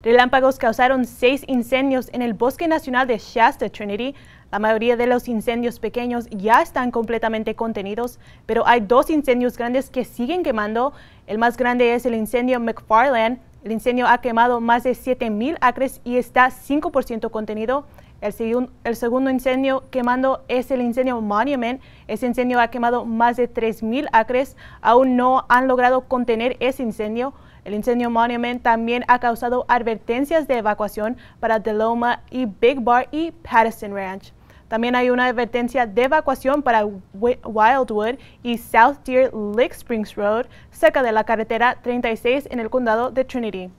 Relámpagos causaron seis incendios en el Bosque Nacional de Shasta Trinity. La mayoría de los incendios pequeños ya están completamente contenidos, pero hay dos incendios grandes que siguen quemando. El más grande es el incendio McFarland. El incendio ha quemado más de 7.000 acres y está 5% contenido. El, segundo incendio quemando es el incendio Monument. Ese incendio ha quemado más de 3.000 acres. Aún no han logrado contener ese incendio. El incendio Monument también ha causado advertencias de evacuación para Deloma y Big Bar y Patterson Ranch. También hay una advertencia de evacuación para Wildwood y South Deer Lake Springs Road, cerca de la carretera 36 en el condado de Trinity.